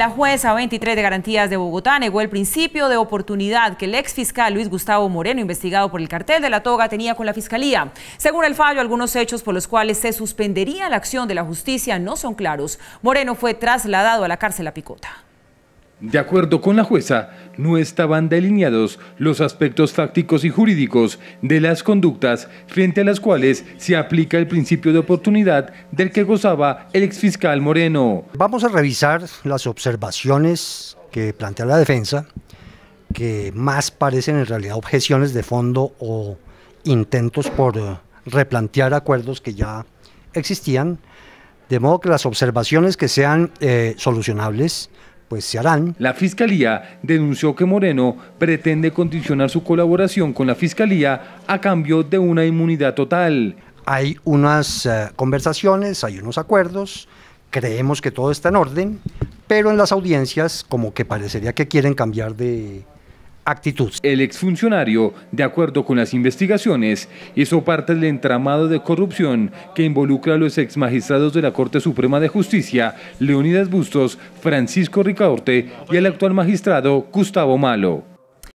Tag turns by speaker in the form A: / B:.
A: La jueza 23 de Garantías de Bogotá negó el principio de oportunidad que el ex fiscal Luis Gustavo Moreno, investigado por el cartel de la toga, tenía con la fiscalía. Según el fallo, algunos hechos por los cuales se suspendería la acción de la justicia no son claros. Moreno fue trasladado a la cárcel a Picota.
B: De acuerdo con la jueza, no estaban delineados los aspectos fácticos y jurídicos de las conductas frente a las cuales se aplica el principio de oportunidad del que gozaba el exfiscal Moreno. Vamos a revisar las
C: observaciones que plantea la defensa, que más parecen en realidad objeciones de fondo o intentos por eh, replantear acuerdos que ya existían, de modo que las observaciones que sean eh, solucionables,
B: pues se harán. La Fiscalía denunció que Moreno pretende condicionar su colaboración con la Fiscalía a cambio de una inmunidad total. Hay unas
C: eh, conversaciones, hay unos acuerdos, creemos que todo está en orden, pero en las audiencias como que parecería que quieren cambiar de,
B: actitud. El exfuncionario, de acuerdo con las investigaciones, hizo parte del entramado de corrupción que involucra a los exmagistrados de la Corte Suprema de Justicia, Leonidas Bustos, Francisco Ricaorte y el actual magistrado Gustavo Malo.